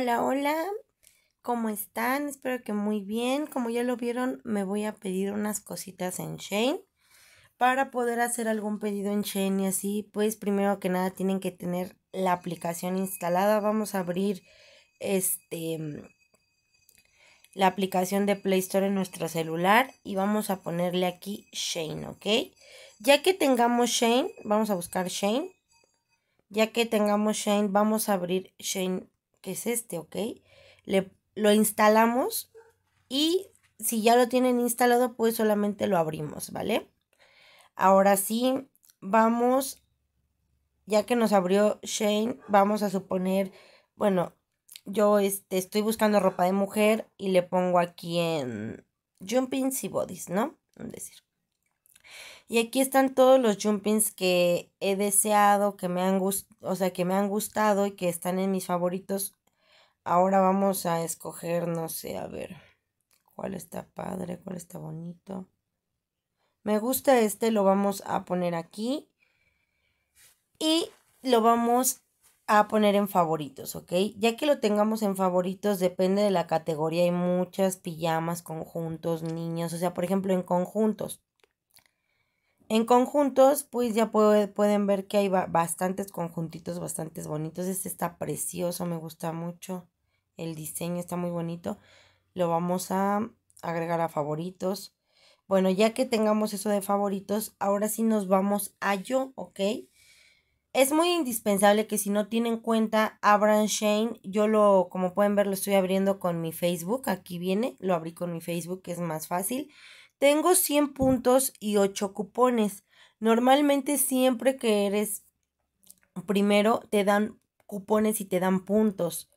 Hola, hola, ¿cómo están? Espero que muy bien. Como ya lo vieron, me voy a pedir unas cositas en Shane. Para poder hacer algún pedido en Shane y así, pues primero que nada tienen que tener la aplicación instalada. Vamos a abrir este la aplicación de Play Store en nuestro celular y vamos a ponerle aquí Shane, ¿ok? Ya que tengamos Shane, vamos a buscar Shane. Ya que tengamos Shane, vamos a abrir Shane que es este, ¿ok? Le, lo instalamos y si ya lo tienen instalado, pues solamente lo abrimos, ¿vale? Ahora sí, vamos, ya que nos abrió Shane, vamos a suponer, bueno, yo este, estoy buscando ropa de mujer y le pongo aquí en jumpings y bodies, ¿no? decir. Y aquí están todos los jumpings que he deseado, que me han, o sea, que me han gustado y que están en mis favoritos Ahora vamos a escoger, no sé, a ver, cuál está padre, cuál está bonito. Me gusta este, lo vamos a poner aquí. Y lo vamos a poner en favoritos, ¿ok? Ya que lo tengamos en favoritos, depende de la categoría. Hay muchas pijamas, conjuntos, niños. O sea, por ejemplo, en conjuntos. En conjuntos, pues ya pueden ver que hay bastantes conjuntitos, bastantes bonitos. Este está precioso, me gusta mucho el diseño está muy bonito. Lo vamos a agregar a favoritos. Bueno, ya que tengamos eso de favoritos, ahora sí nos vamos a yo, ¿ok? Es muy indispensable que si no tienen cuenta, abran Shane. Yo lo, como pueden ver, lo estoy abriendo con mi Facebook. Aquí viene, lo abrí con mi Facebook, que es más fácil. Tengo 100 puntos y 8 cupones. Normalmente siempre que eres primero, te dan cupones y te dan puntos.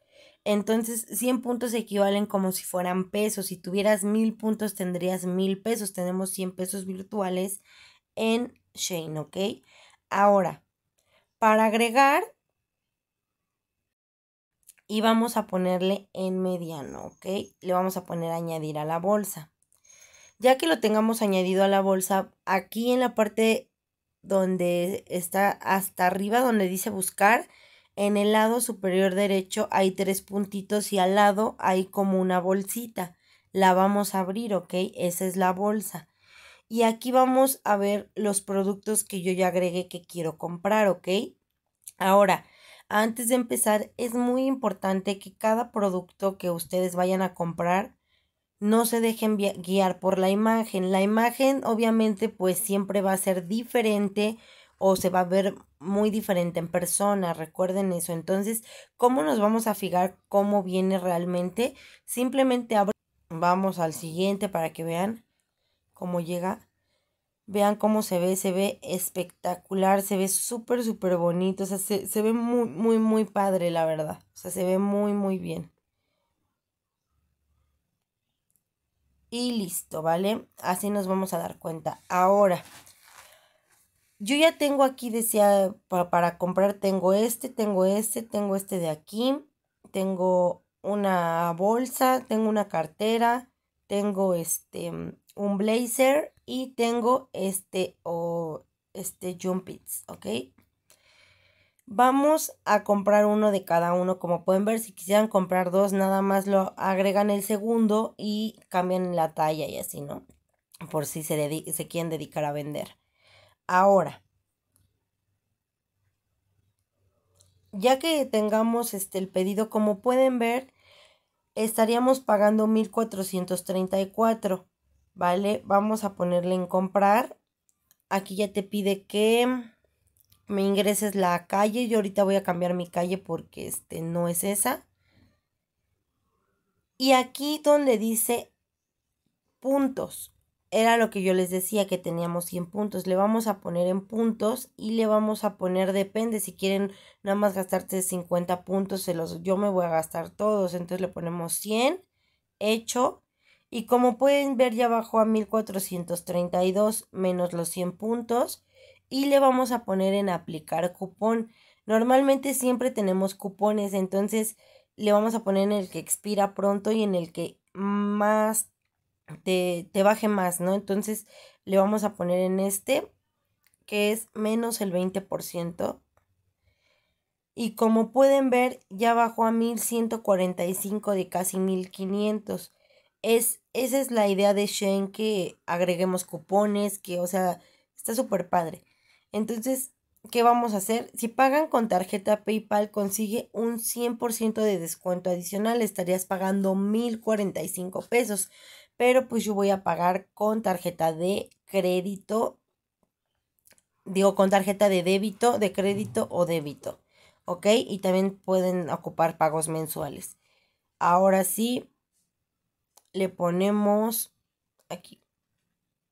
Entonces, 100 puntos equivalen como si fueran pesos. Si tuvieras 1000 puntos, tendrías 1000 pesos. Tenemos 100 pesos virtuales en Shane, ¿ok? Ahora, para agregar, y vamos a ponerle en mediano, ¿ok? Le vamos a poner añadir a la bolsa. Ya que lo tengamos añadido a la bolsa, aquí en la parte donde está hasta arriba, donde dice buscar, en el lado superior derecho hay tres puntitos y al lado hay como una bolsita. La vamos a abrir, ¿ok? Esa es la bolsa. Y aquí vamos a ver los productos que yo ya agregué que quiero comprar, ¿ok? Ahora, antes de empezar, es muy importante que cada producto que ustedes vayan a comprar no se dejen guiar por la imagen. La imagen obviamente pues siempre va a ser diferente o se va a ver muy diferente en persona, recuerden eso. Entonces, ¿cómo nos vamos a fijar cómo viene realmente? Simplemente abro. Vamos al siguiente para que vean cómo llega. Vean cómo se ve, se ve espectacular, se ve súper, súper bonito, o sea, se, se, ve muy, muy, muy padre, la verdad. O sea, se ve muy, muy bien. Y listo, ¿vale? Así nos vamos a dar cuenta. Ahora, yo ya tengo aquí, decía, para, comprar tengo este, tengo este, tengo este de aquí, tengo una bolsa, tengo una cartera, tengo este, mm, un blazer y tengo este o este jumpits, ¿ok? Vamos a comprar uno de cada uno, como pueden ver, si quisieran comprar dos, nada más lo agregan el segundo y cambian la talla y así, ¿no? Por si se, se quieren dedicar a vender. Ahora, ya que tengamos este, el pedido, como pueden ver, estaríamos pagando 1434, ¿vale? Vamos a ponerle en comprar. Aquí ya te pide que me ingreses la calle. Yo ahorita voy a cambiar mi calle porque este no es esa. Y aquí donde dice puntos, era lo que yo les decía que teníamos 100 puntos. Le vamos a poner en puntos y le vamos a poner depende. Si quieren nada más gastarte 50 puntos, se los, yo me voy a gastar todos. Entonces le ponemos 100, hecho. Y como pueden ver ya bajó a 1432 menos los 100 puntos. Y le vamos a poner en aplicar cupón. Normalmente siempre tenemos cupones, entonces le vamos a poner en el que expira pronto y en el que más te, baje más, ¿no? Entonces le vamos a poner en este, que es menos el 20%. Y como pueden ver, ya bajó a 1145 de casi 1500. Es, esa es la idea de Shen, que agreguemos cupones, que, o sea, está súper padre. Entonces, ¿qué vamos a hacer? Si pagan con tarjeta PayPal, consigue un 100% de descuento adicional. Estarías pagando 1045 pesos pero pues yo voy a pagar con tarjeta de crédito, digo con tarjeta de débito, de crédito o débito, ¿ok? Y también pueden ocupar pagos mensuales. Ahora sí, le ponemos aquí,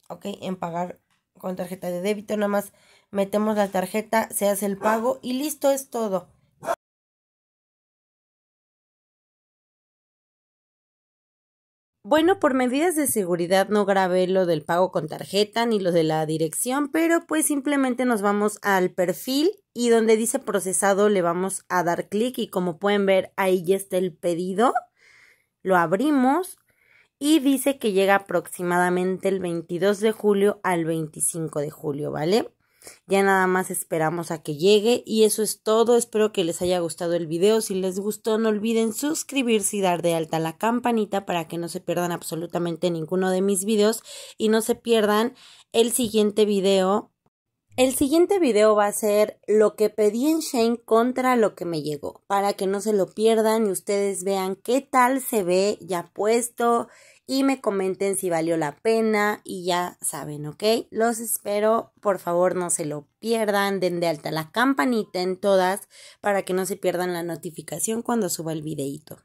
¿ok? En pagar con tarjeta de débito, nada más metemos la tarjeta, se hace el pago y listo es todo. Bueno, por medidas de seguridad no grabé lo del pago con tarjeta ni lo de la dirección, pero pues simplemente nos vamos al perfil y donde dice procesado le vamos a dar clic y como pueden ver ahí ya está el pedido. Lo abrimos y dice que llega aproximadamente el 22 de julio al 25 de julio, ¿vale? Ya nada más esperamos a que llegue y eso es todo. Espero que les haya gustado el video. Si les gustó no olviden suscribirse y dar de alta la campanita para que no se pierdan absolutamente ninguno de mis videos y no se pierdan el siguiente video. El siguiente video va a ser lo que pedí en Shane contra lo que me llegó, para que no se lo pierdan y ustedes vean qué tal se ve ya puesto y me comenten si valió la pena y ya saben, ¿ok? Los espero, por favor no se lo pierdan, den de alta la campanita en todas para que no se pierdan la notificación cuando suba el videito.